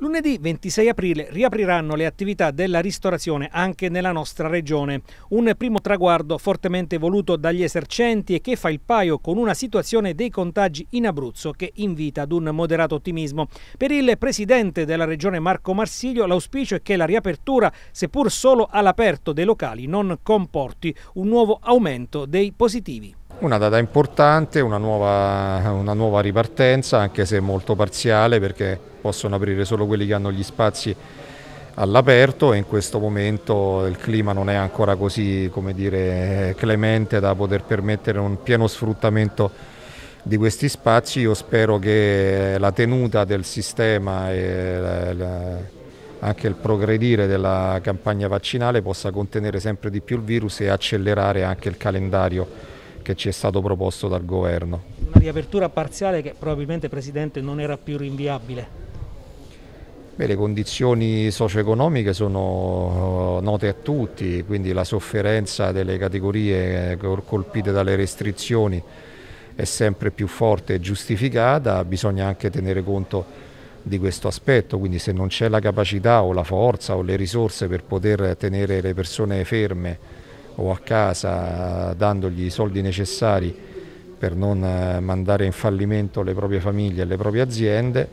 Lunedì 26 aprile riapriranno le attività della ristorazione anche nella nostra regione, un primo traguardo fortemente voluto dagli esercenti e che fa il paio con una situazione dei contagi in Abruzzo che invita ad un moderato ottimismo. Per il presidente della regione Marco Marsiglio l'auspicio è che la riapertura, seppur solo all'aperto dei locali, non comporti un nuovo aumento dei positivi. Una data importante, una nuova, una nuova ripartenza, anche se molto parziale perché possono aprire solo quelli che hanno gli spazi all'aperto e in questo momento il clima non è ancora così come dire, clemente da poter permettere un pieno sfruttamento di questi spazi. Io spero che la tenuta del sistema e eh, anche il progredire della campagna vaccinale possa contenere sempre di più il virus e accelerare anche il calendario che ci è stato proposto dal governo. Una riapertura parziale che probabilmente Presidente non era più rinviabile. Beh, le condizioni socio-economiche sono eh, note a tutti, quindi la sofferenza delle categorie eh, colpite dalle restrizioni è sempre più forte e giustificata, bisogna anche tenere conto di questo aspetto, quindi se non c'è la capacità o la forza o le risorse per poter tenere le persone ferme o a casa dandogli i soldi necessari per non eh, mandare in fallimento le proprie famiglie e le proprie aziende,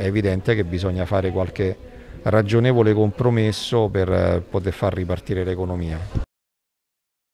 è evidente che bisogna fare qualche ragionevole compromesso per eh, poter far ripartire l'economia.